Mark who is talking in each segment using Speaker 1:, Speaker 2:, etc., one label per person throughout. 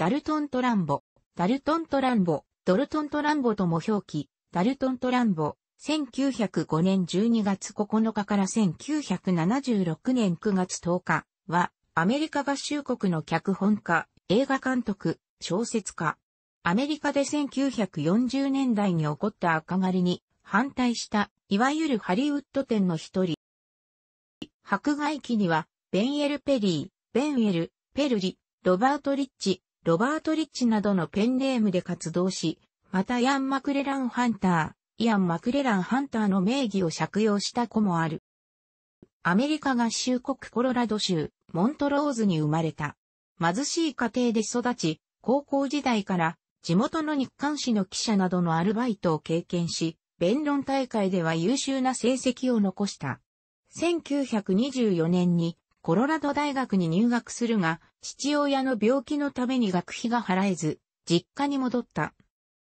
Speaker 1: ダルトントランボ、ダルトントランボ、ドルトントランボとも表記、ダルトントランボ、1905年12月9日から1976年9月10日は、アメリカ合衆国の脚本家、映画監督、小説家。アメリカで1940年代に起こった赤狩りに反対した、いわゆるハリウッド店の一人。白外期には、ベンエル・ペリー、ベンエル、ペルリ、ロバート・リッチ、ロバート・リッチなどのペンネームで活動し、またヤン・マクレラン・ハンター、イアン・マクレラン・ハンターの名義を借用した子もある。アメリカ合衆国コロラド州、モントローズに生まれた。貧しい家庭で育ち、高校時代から地元の日刊誌の記者などのアルバイトを経験し、弁論大会では優秀な成績を残した。1924年にコロラド大学に入学するが、父親の病気のために学費が払えず、実家に戻った。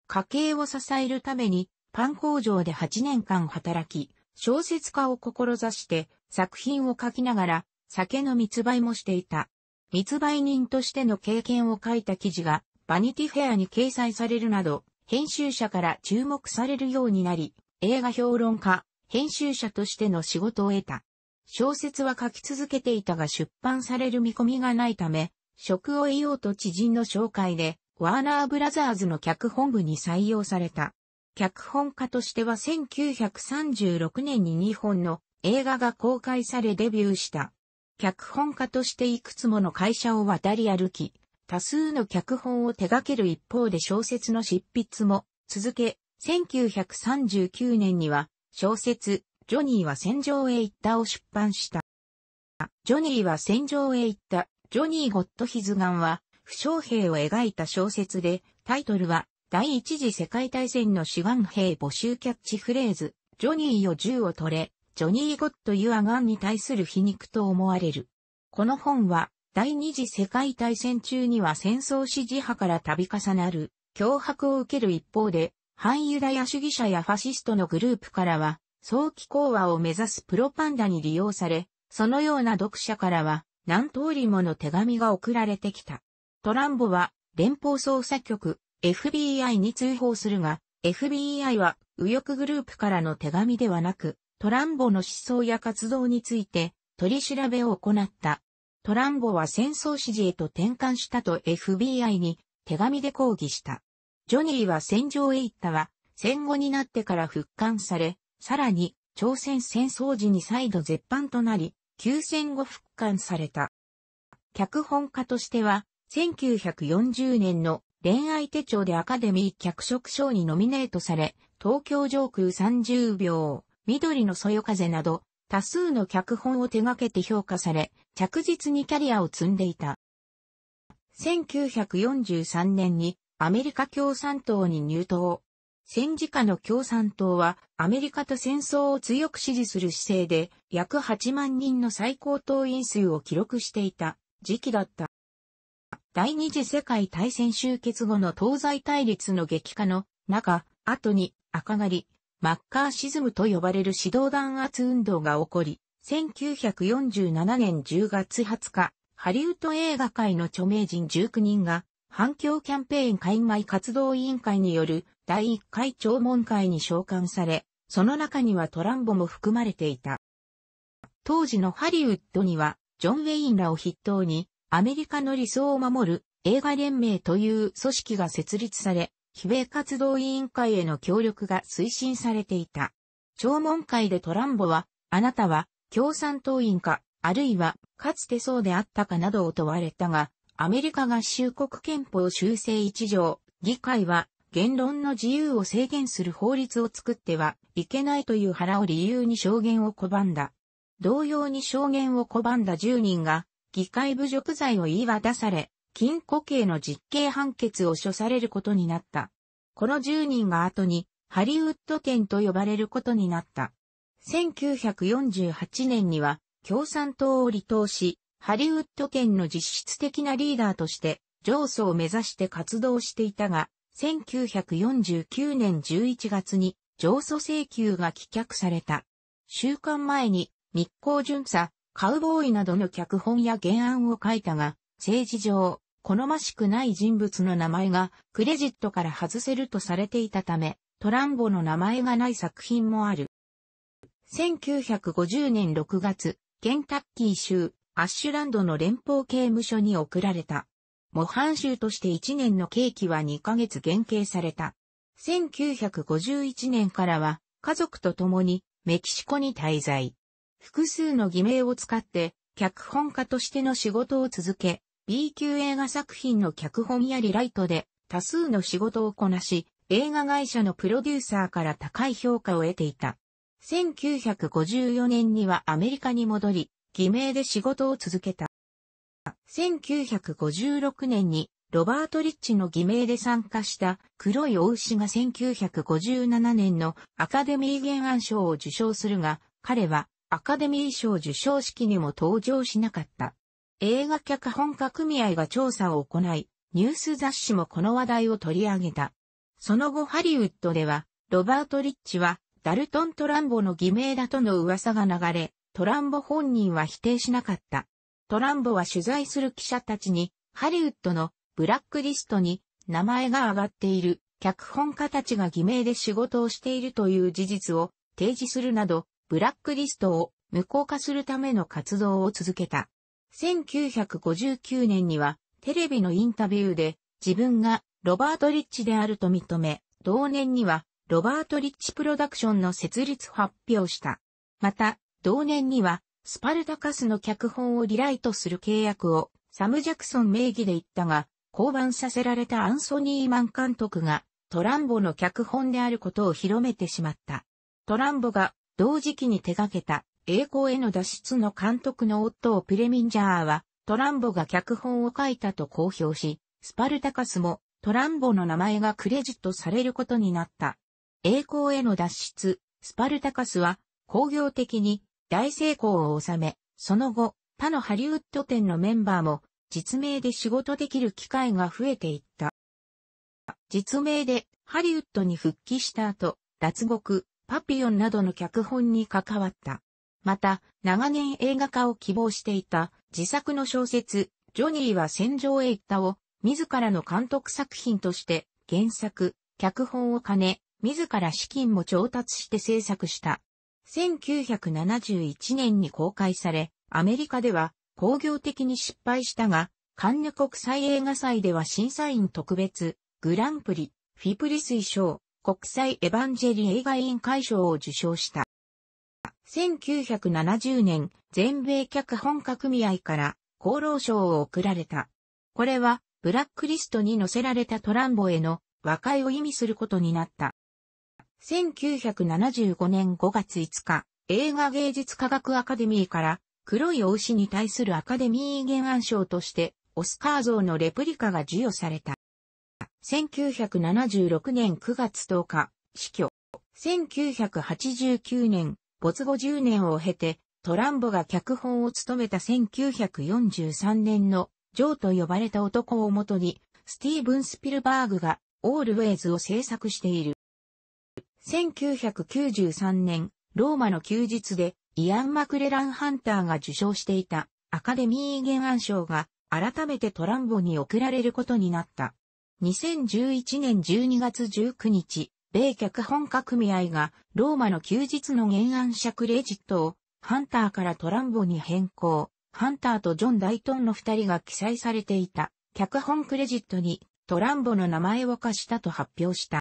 Speaker 1: 家計を支えるために、パン工場で8年間働き、小説家を志して作品を書きながら酒の密売もしていた。密売人としての経験を書いた記事がバニティフェアに掲載されるなど、編集者から注目されるようになり、映画評論家、編集者としての仕事を得た。小説は書き続けていたが出版される見込みがないため、職を得ようと知人の紹介で、ワーナーブラザーズの脚本部に採用された。脚本家としては1936年に2本の映画が公開されデビューした。脚本家としていくつもの会社を渡り歩き、多数の脚本を手掛ける一方で小説の執筆も続け、1939年には小説、ジョニーは戦場へ行ったを出版した。ジョニーは戦場へ行ったジョニー・ゴットヒズガンは、負傷兵を描いた小説で、タイトルは、第一次世界大戦の志願兵募集キャッチフレーズ、ジョニーよ銃を取れ、ジョニー・ゴット・ユア・ガンに対する皮肉と思われる。この本は、第二次世界大戦中には戦争支持派から度重なる、脅迫を受ける一方で、反ユダヤ主義者やファシストのグループからは、早期講和を目指すプロパンダに利用され、そのような読者からは、何通りもの手紙が送られてきた。トランボは連邦捜査局 FBI に通報するが、FBI は右翼グループからの手紙ではなく、トランボの思想や活動について取り調べを行った。トランボは戦争指示へと転換したと FBI に手紙で抗議した。ジョニーは戦場へ行ったが、戦後になってから復刊され、さらに朝鮮戦争時に再度絶版となり、休戦後復刊された。脚本家としては、1940年の恋愛手帳でアカデミー脚色賞にノミネートされ、東京上空30秒、緑のそよ風など、多数の脚本を手掛けて評価され、着実にキャリアを積んでいた。1943年にアメリカ共産党に入党。戦時下の共産党はアメリカと戦争を強く支持する姿勢で約8万人の最高党員数を記録していた時期だった。第二次世界大戦終結後の東西対立の激化の中、後に赤狩り、マッカーシズムと呼ばれる指導弾圧運動が起こり、1947年10月20日、ハリウッド映画界の著名人19人が反響キャンペーン海外活動委員会による第1回聴聞会に召喚され、その中にはトランボも含まれていた。当時のハリウッドには、ジョン・ウェインらを筆頭に、アメリカの理想を守る映画連盟という組織が設立され、非米活動委員会への協力が推進されていた。聴聞会でトランボは、あなたは共産党員か、あるいはかつてそうであったかなどを問われたが、アメリカ合衆国憲法修正一条、議会は言論の自由を制限する法律を作ってはいけないという腹を理由に証言を拒んだ。同様に証言を拒んだ10人が議会侮辱罪を言い渡され、禁錮刑の実刑判決を処されることになった。この10人が後にハリウッド県と呼ばれることになった。1948年には共産党を離党し、ハリウッド圏の実質的なリーダーとして、上訴を目指して活動していたが、1949年11月に上訴請求が棄却された。週間前に密航巡査、カウボーイなどの脚本や原案を書いたが、政治上、好ましくない人物の名前がクレジットから外せるとされていたため、トランボの名前がない作品もある。1950年6月、ケンタッキー州アッシュランドの連邦刑務所に送られた。模範囚として1年の刑期は2ヶ月減刑された。1951年からは家族と共にメキシコに滞在。複数の偽名を使って脚本家としての仕事を続け、B 級映画作品の脚本やリライトで多数の仕事をこなし、映画会社のプロデューサーから高い評価を得ていた。1954年にはアメリカに戻り、偽名で仕事を続けた。1956年にロバート・リッチの偽名で参加した黒いお牛が1957年のアカデミー原案賞を受賞するが、彼はアカデミー賞受賞式にも登場しなかった。映画脚本家組合が調査を行い、ニュース雑誌もこの話題を取り上げた。その後ハリウッドでは、ロバート・リッチはダルトン・トランボの偽名だとの噂が流れ、トランボ本人は否定しなかった。トランボは取材する記者たちに、ハリウッドのブラックリストに名前が挙がっている脚本家たちが偽名で仕事をしているという事実を提示するなど、ブラックリストを無効化するための活動を続けた。1959年にはテレビのインタビューで自分がロバート・リッチであると認め、同年にはロバート・リッチ・プロダクションの設立発表した。また、同年には、スパルタカスの脚本をリライトする契約を、サム・ジャクソン名義で言ったが、降板させられたアンソニー・マン監督が、トランボの脚本であることを広めてしまった。トランボが、同時期に手掛けた、栄光への脱出の監督の夫をプレミンジャーは、トランボが脚本を書いたと公表し、スパルタカスも、トランボの名前がクレジットされることになった。栄光への脱出、スパルタカスは、工業的に大成功を収め、その後、他のハリウッド店のメンバーも実名で仕事できる機会が増えていった。実名でハリウッドに復帰した後、脱獄、パピヨンなどの脚本に関わった。また、長年映画化を希望していた自作の小説、ジョニーは戦場へ行ったを、自らの監督作品として、原作、脚本を兼ね、自ら資金も調達して制作した。1971年に公開され、アメリカでは工業的に失敗したが、カンヌ国際映画祭では審査員特別、グランプリ、フィプリ推奨、国際エヴァンジェリ映画委員会賞を受賞した。1970年、全米脚本家組合から厚労賞を贈られた。これは、ブラックリストに載せられたトランボへの和解を意味することになった。1975年5月5日、映画芸術科学アカデミーから黒いお牛に対するアカデミー原案賞としてオスカー像のレプリカが授与された。1976年9月10日、死去。1989年、没後10年を経て、トランボが脚本を務めた1943年の、ジョーと呼ばれた男をもとに、スティーブン・スピルバーグが、オールウェイズを制作している。1993年、ローマの休日でイアン・マクレラン・ハンターが受賞していたアカデミー原案賞が改めてトランボに贈られることになった。2011年12月19日、米脚本家組合がローマの休日の原案者クレジットをハンターからトランボに変更。ハンターとジョン・ダイトンの二人が記載されていた脚本クレジットにトランボの名前を貸したと発表した。